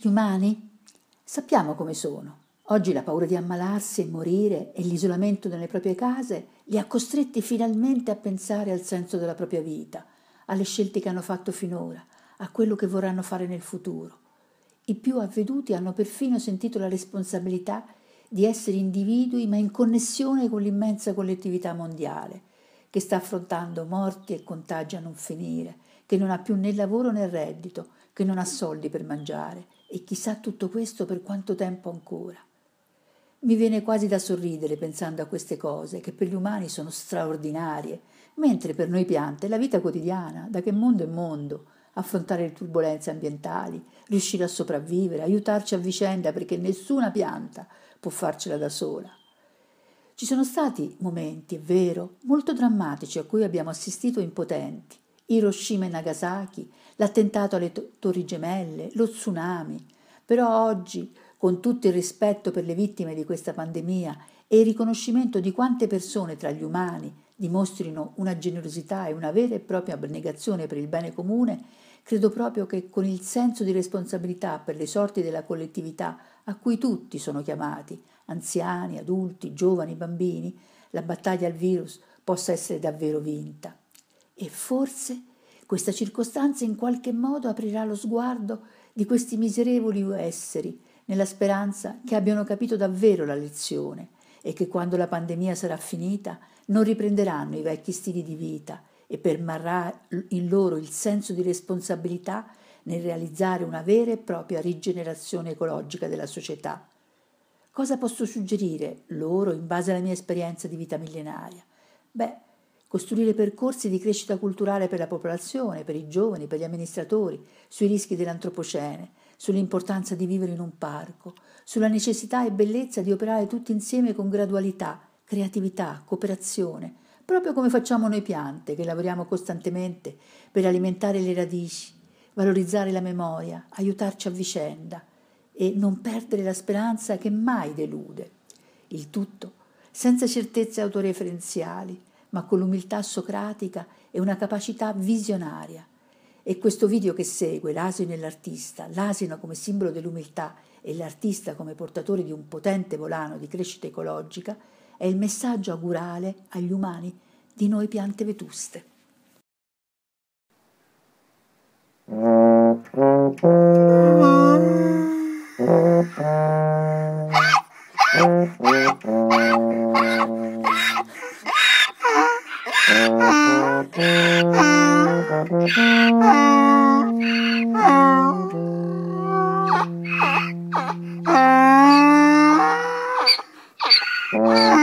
Gli umani? Sappiamo come sono. Oggi la paura di ammalarsi e morire e l'isolamento nelle proprie case li ha costretti finalmente a pensare al senso della propria vita, alle scelte che hanno fatto finora, a quello che vorranno fare nel futuro. I più avveduti hanno perfino sentito la responsabilità di essere individui ma in connessione con l'immensa collettività mondiale, che sta affrontando morti e contagi a non finire, che non ha più né lavoro né reddito, che non ha soldi per mangiare e chissà tutto questo per quanto tempo ancora. Mi viene quasi da sorridere pensando a queste cose che per gli umani sono straordinarie, mentre per noi piante è la vita quotidiana, da che mondo è mondo, affrontare le turbulenze ambientali, riuscire a sopravvivere, aiutarci a vicenda perché nessuna pianta può farcela da sola. Ci sono stati momenti, è vero, molto drammatici a cui abbiamo assistito impotenti, Hiroshima e Nagasaki, l'attentato alle Torri Gemelle, lo tsunami. Però oggi, con tutto il rispetto per le vittime di questa pandemia e il riconoscimento di quante persone tra gli umani dimostrino una generosità e una vera e propria abnegazione per il bene comune, credo proprio che con il senso di responsabilità per le sorti della collettività a cui tutti sono chiamati, anziani, adulti, giovani, bambini, la battaglia al virus possa essere davvero vinta. E forse questa circostanza in qualche modo aprirà lo sguardo di questi miserevoli esseri, nella speranza che abbiano capito davvero la lezione e che quando la pandemia sarà finita non riprenderanno i vecchi stili di vita e permarrà in loro il senso di responsabilità nel realizzare una vera e propria rigenerazione ecologica della società. Cosa posso suggerire loro in base alla mia esperienza di vita millenaria? Beh, costruire percorsi di crescita culturale per la popolazione, per i giovani, per gli amministratori, sui rischi dell'antropocene, sull'importanza di vivere in un parco, sulla necessità e bellezza di operare tutti insieme con gradualità, creatività, cooperazione, proprio come facciamo noi piante che lavoriamo costantemente per alimentare le radici, valorizzare la memoria, aiutarci a vicenda e non perdere la speranza che mai delude. Il tutto senza certezze autoreferenziali, ma con l'umiltà socratica e una capacità visionaria. E questo video che segue, l'asino e l'artista, l'asino come simbolo dell'umiltà e l'artista come portatore di un potente volano di crescita ecologica, è il messaggio augurale agli umani di noi piante vetuste. Uh-huh.